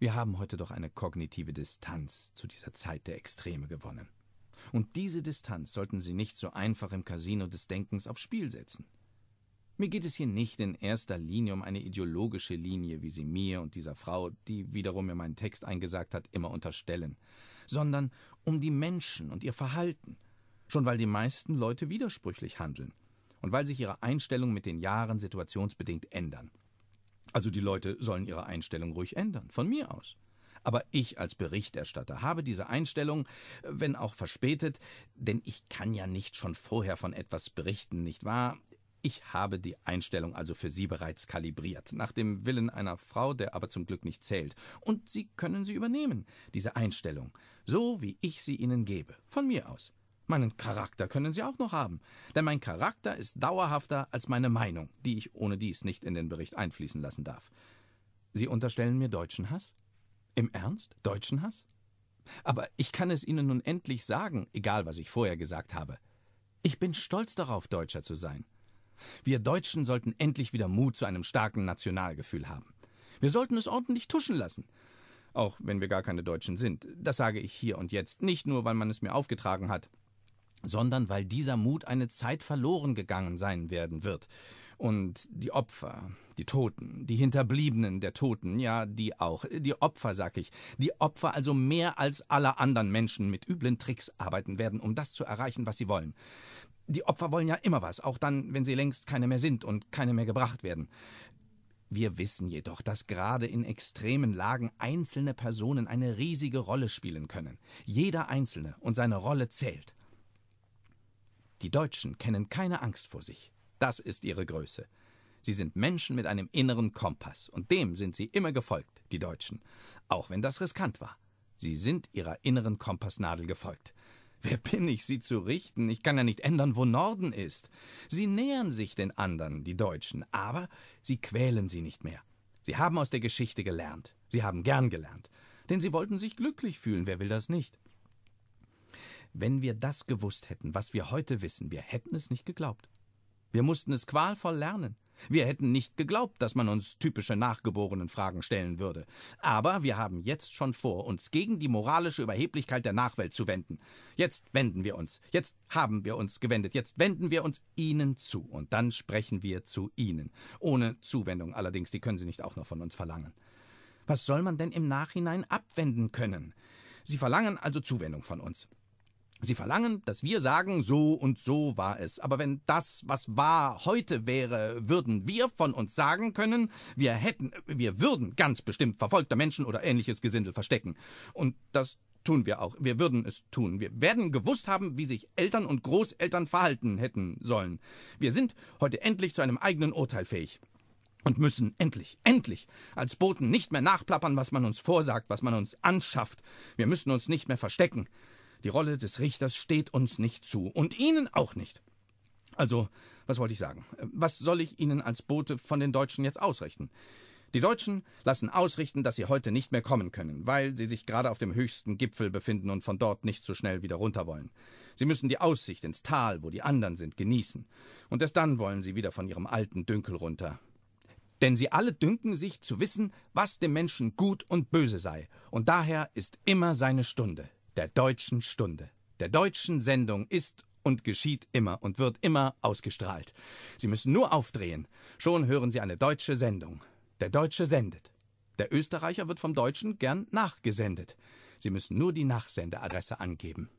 Wir haben heute doch eine kognitive Distanz zu dieser Zeit der Extreme gewonnen. Und diese Distanz sollten Sie nicht so einfach im Casino des Denkens aufs Spiel setzen. Mir geht es hier nicht in erster Linie um eine ideologische Linie, wie Sie mir und dieser Frau, die wiederum mir meinen Text eingesagt hat, immer unterstellen, sondern um die Menschen und ihr Verhalten, schon weil die meisten Leute widersprüchlich handeln und weil sich ihre Einstellungen mit den Jahren situationsbedingt ändern. Also die Leute sollen ihre Einstellung ruhig ändern, von mir aus. Aber ich als Berichterstatter habe diese Einstellung, wenn auch verspätet, denn ich kann ja nicht schon vorher von etwas berichten, nicht wahr? Ich habe die Einstellung also für Sie bereits kalibriert, nach dem Willen einer Frau, der aber zum Glück nicht zählt. Und Sie können sie übernehmen, diese Einstellung, so wie ich sie Ihnen gebe, von mir aus. Meinen Charakter können Sie auch noch haben. Denn mein Charakter ist dauerhafter als meine Meinung, die ich ohne dies nicht in den Bericht einfließen lassen darf. Sie unterstellen mir deutschen Hass? Im Ernst? Deutschen Hass? Aber ich kann es Ihnen nun endlich sagen, egal was ich vorher gesagt habe. Ich bin stolz darauf, Deutscher zu sein. Wir Deutschen sollten endlich wieder Mut zu einem starken Nationalgefühl haben. Wir sollten es ordentlich tuschen lassen. Auch wenn wir gar keine Deutschen sind. Das sage ich hier und jetzt, nicht nur, weil man es mir aufgetragen hat, sondern weil dieser Mut eine Zeit verloren gegangen sein werden wird. Und die Opfer, die Toten, die Hinterbliebenen der Toten, ja, die auch, die Opfer, sag ich, die Opfer also mehr als alle anderen Menschen mit üblen Tricks arbeiten werden, um das zu erreichen, was sie wollen. Die Opfer wollen ja immer was, auch dann, wenn sie längst keine mehr sind und keine mehr gebracht werden. Wir wissen jedoch, dass gerade in extremen Lagen einzelne Personen eine riesige Rolle spielen können. Jeder Einzelne und seine Rolle zählt. Die Deutschen kennen keine Angst vor sich. Das ist ihre Größe. Sie sind Menschen mit einem inneren Kompass, und dem sind sie immer gefolgt, die Deutschen, auch wenn das riskant war. Sie sind ihrer inneren Kompassnadel gefolgt. Wer bin ich, sie zu richten? Ich kann ja nicht ändern, wo Norden ist. Sie nähern sich den anderen, die Deutschen, aber sie quälen sie nicht mehr. Sie haben aus der Geschichte gelernt. Sie haben gern gelernt. Denn sie wollten sich glücklich fühlen, wer will das nicht? Wenn wir das gewusst hätten, was wir heute wissen, wir hätten es nicht geglaubt. Wir mussten es qualvoll lernen. Wir hätten nicht geglaubt, dass man uns typische nachgeborenen Fragen stellen würde. Aber wir haben jetzt schon vor, uns gegen die moralische Überheblichkeit der Nachwelt zu wenden. Jetzt wenden wir uns. Jetzt haben wir uns gewendet. Jetzt wenden wir uns Ihnen zu. Und dann sprechen wir zu Ihnen. Ohne Zuwendung allerdings, die können Sie nicht auch noch von uns verlangen. Was soll man denn im Nachhinein abwenden können? Sie verlangen also Zuwendung von uns. Sie verlangen, dass wir sagen, so und so war es. Aber wenn das, was war, heute wäre, würden wir von uns sagen können, wir hätten, wir würden ganz bestimmt verfolgter Menschen oder ähnliches Gesindel verstecken. Und das tun wir auch. Wir würden es tun. Wir werden gewusst haben, wie sich Eltern und Großeltern verhalten hätten sollen. Wir sind heute endlich zu einem eigenen Urteil fähig. Und müssen endlich, endlich als Boten nicht mehr nachplappern, was man uns vorsagt, was man uns anschafft. Wir müssen uns nicht mehr verstecken. Die Rolle des Richters steht uns nicht zu und Ihnen auch nicht. Also, was wollte ich sagen? Was soll ich Ihnen als Bote von den Deutschen jetzt ausrichten? Die Deutschen lassen ausrichten, dass sie heute nicht mehr kommen können, weil sie sich gerade auf dem höchsten Gipfel befinden und von dort nicht so schnell wieder runter wollen. Sie müssen die Aussicht ins Tal, wo die anderen sind, genießen. Und erst dann wollen sie wieder von ihrem alten Dünkel runter. Denn sie alle dünken sich zu wissen, was dem Menschen gut und böse sei. Und daher ist immer seine Stunde der Deutschen Stunde, der deutschen Sendung ist und geschieht immer und wird immer ausgestrahlt. Sie müssen nur aufdrehen, schon hören Sie eine deutsche Sendung. Der Deutsche sendet. Der Österreicher wird vom Deutschen gern nachgesendet. Sie müssen nur die Nachsendeadresse angeben.